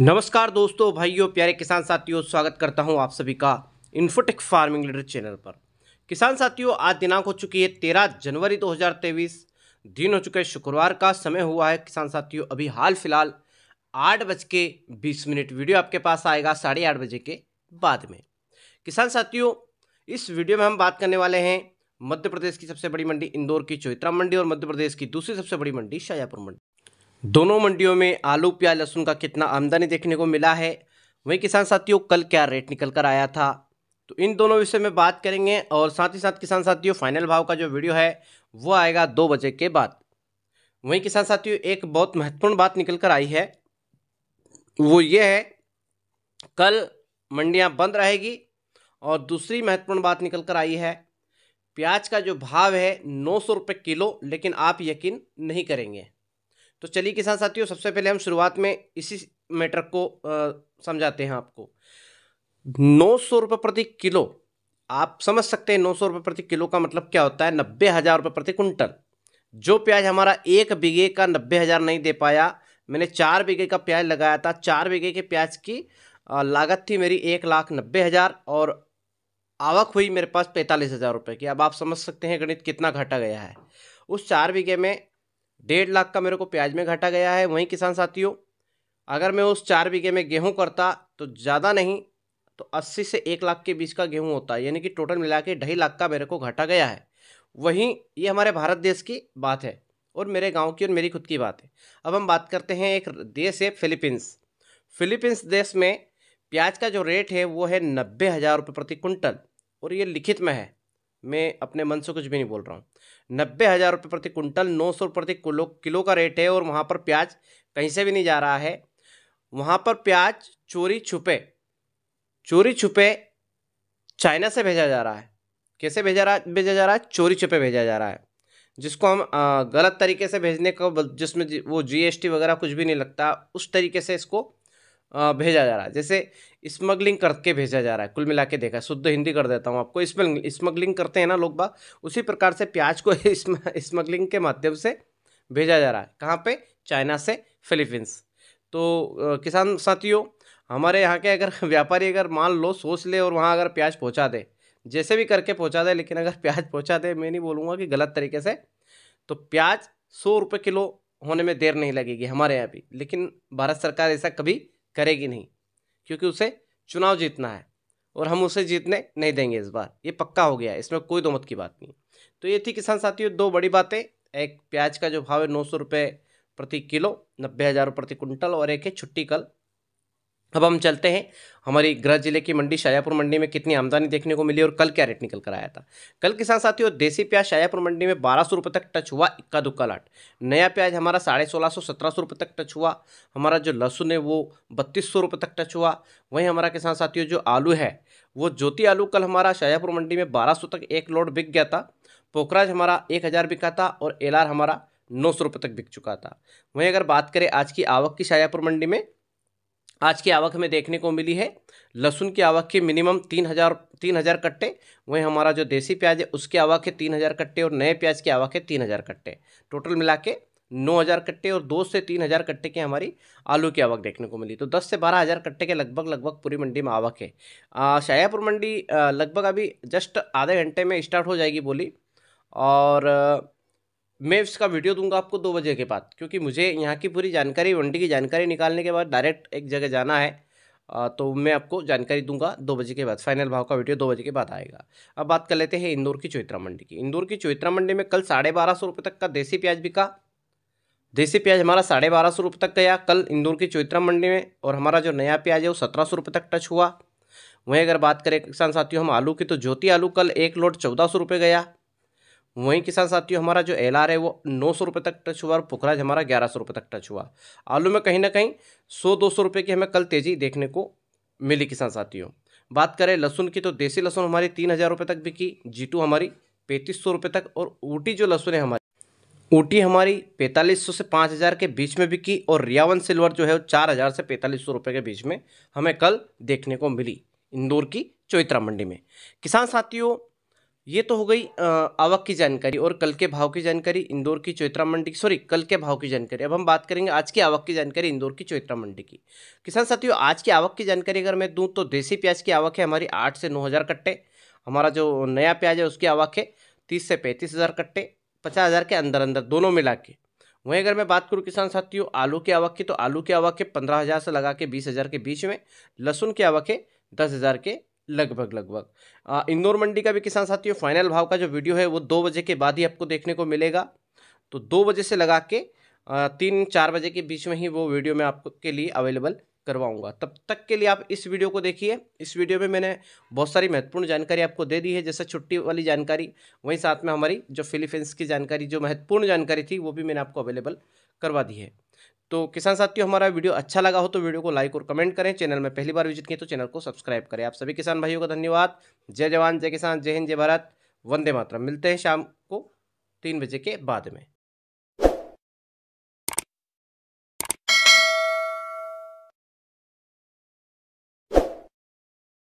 नमस्कार दोस्तों भाइयों प्यारे किसान साथियों स्वागत करता हूं आप सभी का इन्फोटेक फार्मिंग लीडर चैनल पर किसान साथियों आज दिनांक हो चुकी है तेरह जनवरी 2023 दिन हो चुका है शुक्रवार का समय हुआ है किसान साथियों अभी हाल फिलहाल आठ बज के बीस मिनट वीडियो आपके पास आएगा साढ़े आठ बजे के बाद में किसान साथियों इस वीडियो में हम बात करने वाले हैं मध्य प्रदेश की सबसे बड़ी मंडी इंदौर की चोइत्रा मंडी और मध्य प्रदेश की दूसरी सबसे बड़ी मंडी शाजापुर मंडी दोनों मंडियों में आलू प्याज लहसुन का कितना आमदनी देखने को मिला है वहीं किसान साथियों कल क्या रेट निकल कर आया था तो इन दोनों विषय में बात करेंगे और साथ ही साथ किसान साथियों फाइनल भाव का जो वीडियो है वो आएगा दो बजे के बाद वहीं किसान साथियों एक बहुत महत्वपूर्ण बात निकल कर आई है वो ये है कल मंडियाँ बंद रहेगी और दूसरी महत्वपूर्ण बात निकल कर आई है प्याज का जो भाव है नौ सौ रुपये किलो लेकिन आप यकीन नहीं करेंगे तो चलिए किसान साथियों सबसे पहले हम शुरुआत में इसी मैटर को समझाते हैं आपको नौ सौ रुपये प्रति किलो आप समझ सकते हैं नौ सौ रुपये प्रति किलो का मतलब क्या होता है नब्बे हज़ार रुपये प्रति कुंटल जो प्याज हमारा एक बीघे का नब्बे हज़ार नहीं दे पाया मैंने चार बीघे का प्याज लगाया था चार बीघे के प्याज की लागत थी मेरी एक लाख नब्बे हज़ार और आवक हुई मेरे पास पैंतालीस हज़ार रुपये की अब आप समझ सकते हैं गणित कितना घटा गया है उस चार बीघे में डेढ़ लाख का मेरे को प्याज में घाटा गया है वहीं किसान साथियों अगर मैं उस चार बीघे में गेहूँ करता तो ज़्यादा नहीं तो अस्सी से एक लाख के बीच का गेहूँ होता है यानी कि टोटल मिला के ढाई लाख का मेरे को घाटा गया है वहीं ये हमारे भारत देश की बात है और मेरे गांव की और मेरी खुद की बात है अब हम बात करते हैं एक देश है फिलीपींस फिलीपींस देश में प्याज का जो रेट है वो है नब्बे हज़ार रुपये प्रति कुंटल और ये लिखित में है मैं अपने मन से कुछ भी नहीं बोल रहा हूँ नब्बे हज़ार रुपये प्रति कुंटल नौ सौ प्रति किलो किलो का रेट है और वहाँ पर प्याज कहीं से भी नहीं जा रहा है वहाँ पर प्याज चोरी छुपे चोरी छुपे चाइना से भेजा जा रहा है कैसे भेजा रहा भेजा जा रहा है चोरी छुपे भेजा जा रहा है जिसको हम गलत तरीके से भेजने को जिसमें वो जीएसटी वगैरह कुछ भी नहीं लगता उस तरीके से इसको भेजा जा रहा है जैसे स्मगलिंग करके भेजा जा रहा है कुल मिला के देखा शुद्ध हिंदी कर देता हूँ आपको स्मगलिंग स्मगलिंग करते हैं ना लोग बात उसी प्रकार से प्याज को स्मगलिंग के माध्यम से भेजा जा रहा है कहाँ पे चाइना से फिलीपींस तो किसान साथियों हमारे यहाँ के अगर व्यापारी अगर मान लो सोच ले और वहाँ अगर प्याज पहुँचा दे जैसे भी करके पहुँचा दे लेकिन अगर प्याज पहुँचा दे मैं नहीं बोलूँगा कि गलत तरीके से तो प्याज सौ रुपये किलो होने में देर नहीं लगेगी हमारे यहाँ भी लेकिन भारत सरकार ऐसा कभी करेगी नहीं क्योंकि उसे चुनाव जीतना है और हम उसे जीतने नहीं देंगे इस बार ये पक्का हो गया इसमें कोई दो मत की बात नहीं तो ये थी किसान साथियों दो बड़ी बातें एक प्याज का जो भाव है नौ सौ रुपये प्रति किलो नब्बे हज़ार प्रति कुंटल और एक है छुट्टी कल अब हम चलते हैं हमारी गृह जिले की मंडी शायापुर मंडी में कितनी आमदनी देखने को मिली और कल क्या रेट निकल कर आया था कल किसान साथियों देसी प्याज शायापुर मंडी में बारह सौ रुपये तक टच हुआ इक्का दुक्का लाट नया प्याज हमारा साढ़े सोलह सौ सत्रह सौ रुपये तक टच हुआ हमारा जो लहसुन है वो बत्तीस सौ रुपये तक टच हुआ वहीं हमारा किसान साथियों जो आलू है वो ज्योति आलू कल हमारा शायापुर मंडी में बारह सौ तक एक लोड बिक गया था पोखराज हमारा एक हज़ार बिका था और एल हमारा नौ सौ रुपये तक बिक चुका था वहीं अगर बात करें आज की आवक की शायापुर मंडी में आज की आवक हमें देखने को मिली है लहसुन की आवक की मिनिमम तीन हज़ार तीन हज़ार कट्टे वहीं हमारा जो देसी प्याज है उसकी आवक है तीन हज़ार कट्टे और नए प्याज की आवक है तीन हज़ार कट्टे टोटल मिला के नौ हज़ार कट्टे और दो से तीन हज़ार कट्टे की हमारी आलू की आवक देखने को मिली तो दस से बारह हज़ार कट्टे के लगभग लगभग पूरी मंडी में आवक है शायापुर मंडी लगभग अभी जस्ट आधे घंटे में स्टार्ट हो जाएगी बोली और मैं इसका वीडियो दूंगा आपको दो बजे के बाद क्योंकि मुझे यहाँ की पूरी जानकारी मंडी की जानकारी निकालने के बाद डायरेक्ट एक जगह जाना है तो मैं आपको जानकारी दूंगा दो बजे के बाद फाइनल भाव का वीडियो दो बजे के बाद आएगा अब बात कर लेते हैं इंदौर की चौत्रा मंडी की इंदौर की चौत्रा मंडी में कल साढ़े बारह सौ रुपये तक का देसी प्याज बिका देसी प्याज हमारा साढ़े बारह सौ रुपये तक गया कल इंदौर की चौत्रा मंडी में और हमारा जो नया प्याज है वो सत्रह सौ रुपये तक टच हुआ वहीं अगर बात करें किसान साथियों हम आलू की तो ज्योति आलू कल एक लोट चौदह सौ रुपये गया वहीं किसान साथियों हमारा जो एल है वो नौ सौ रुपये तक टच हुआ और पुखराज हमारा ग्यारह सौ रुपये तक टच हुआ आलू में कहीं ना कहीं सौ दो सौ रुपये की हमें कल तेज़ी देखने को मिली किसान साथियों बात करें लहसुन की तो देसी लहसुन हमारी तीन हज़ार रुपये तक बिकी जीटू हमारी पैंतीस सौ रुपये तक और ऊटी जो लहसुन है हमारी ऊटी हमारी पैंतालीस सौ से पाँच हज़ार के बीच में बिकी और रियावन सिल्वर जो है वो चार हज़ार से पैंतालीस सौ रुपये के बीच में हमें कल देखने को मिली इंदौर की चौitra मंडी में किसान साथियों ये तो हो गई आवक की जानकारी और कल के भाव की जानकारी इंदौर की चौत्रा मंडी सॉरी कल के भाव की जानकारी अब हम बात करेंगे आज की आवक की जानकारी इंदौर की चौत्रा मंडी की किसान साथियों आज की आवक की जानकारी अगर मैं दूं तो देसी प्याज की आवक है हमारी आठ से नौ हज़ार कट्टे हमारा जो नया प्याज है उसकी आवक है तीस से पैंतीस हज़ार कट्टे पचास हज़ार के अंदर अंदर दोनों मिला के वहीं अगर मैं बात करूँ किसान साथियों आलू की आवक की तो आलू की आवक है पंद्रह हज़ार से लगा के बीस हज़ार के बीच में लहसुन की आवक है दस हज़ार के लगभग लगभग इंदौर मंडी का भी किसान साथियों फाइनल भाव का जो वीडियो है वो दो बजे के बाद ही आपको देखने को मिलेगा तो दो बजे से लगा के तीन चार बजे के बीच में ही वो वीडियो मैं आपके लिए अवेलेबल करवाऊंगा तब तक के लिए आप इस वीडियो को देखिए इस वीडियो में मैंने बहुत सारी महत्वपूर्ण जानकारी आपको दे दी है जैसे छुट्टी वाली जानकारी वहीं साथ में हमारी जो फिलीपींस की जानकारी जो महत्वपूर्ण जानकारी थी वो भी मैंने आपको अवेलेबल करवा दी है तो किसान साथियों हमारा वीडियो अच्छा लगा हो तो वीडियो को लाइक और कमेंट करें चैनल में पहली बार विजिट किए तो चैनल को सब्सक्राइब करें आप सभी किसान भाइयों का धन्यवाद जय जवान जय किसान जय हिंद जय भारत वंदे मातरम मिलते हैं शाम को तीन बजे के बाद में